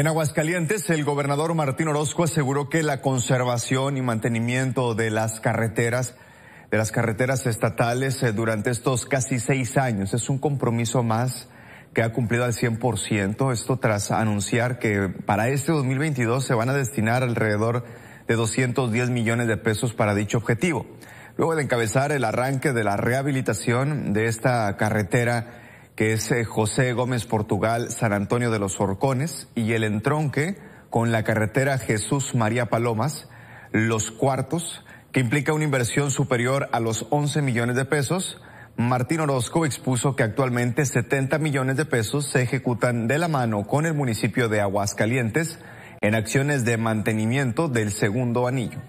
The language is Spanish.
En Aguascalientes, el gobernador Martín Orozco aseguró que la conservación y mantenimiento de las carreteras, de las carreteras estatales eh, durante estos casi seis años es un compromiso más que ha cumplido al 100%. Esto tras anunciar que para este 2022 se van a destinar alrededor de 210 millones de pesos para dicho objetivo. Luego de encabezar el arranque de la rehabilitación de esta carretera, que es eh, José Gómez Portugal, San Antonio de los Orcones, y el entronque con la carretera Jesús María Palomas, Los Cuartos, que implica una inversión superior a los 11 millones de pesos, Martín Orozco expuso que actualmente 70 millones de pesos se ejecutan de la mano con el municipio de Aguascalientes en acciones de mantenimiento del segundo anillo.